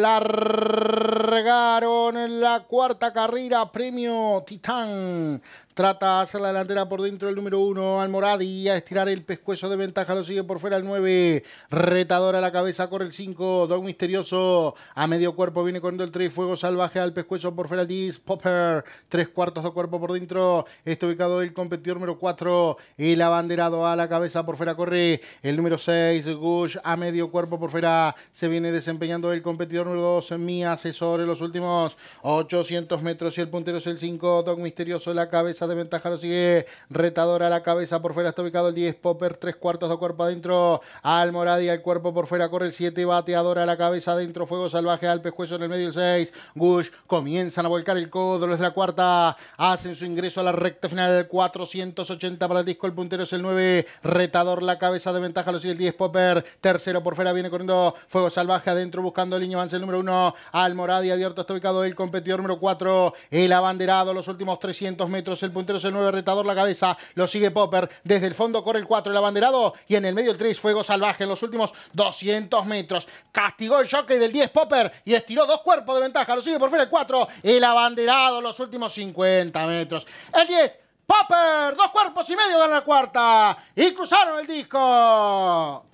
Largaron la cuarta carrera, premio Titán Trata hacer la delantera por dentro el número 1, y a estirar el pescuezo de ventaja, lo sigue por fuera el 9, retador a la cabeza, corre el 5, Dog Misterioso, a medio cuerpo viene corriendo el 3, Fuego Salvaje al pescuezo por fuera el 10, Popper, tres cuartos de cuerpo por dentro, está ubicado el competidor número 4, el abanderado a la cabeza, por fuera corre el número 6, Gush, a medio cuerpo por fuera, se viene desempeñando el competidor número 2, mi asesor en los últimos 800 metros y el puntero es el 5, Dog Misterioso, la cabeza de ventaja, lo sigue retador a la cabeza. Por fuera está ubicado el 10, Popper, tres cuartos de cuerpo adentro. Al Moradi, al cuerpo por fuera corre el 7, bateador a la cabeza adentro. Fuego salvaje al pescuezo en el medio el 6. Gush comienzan a volcar el codo. de la cuarta. Hacen su ingreso a la recta final 480 para el disco. El puntero es el 9. Retador la cabeza de ventaja. Lo sigue el 10 Popper. Tercero por fuera viene corriendo Fuego Salvaje adentro buscando el niño Avance el número 1. Moradi abierto está ubicado el competidor número 4. El abanderado. Los últimos 300 metros. El el puntero es el 9, retador la cabeza, lo sigue Popper, desde el fondo corre el 4, el abanderado, y en el medio el 3, Fuego Salvaje, en los últimos 200 metros, castigó el choque del 10 Popper, y estiró dos cuerpos de ventaja, lo sigue por fuera el 4, el abanderado, los últimos 50 metros, el 10, Popper, dos cuerpos y medio gana la cuarta, y cruzaron el disco.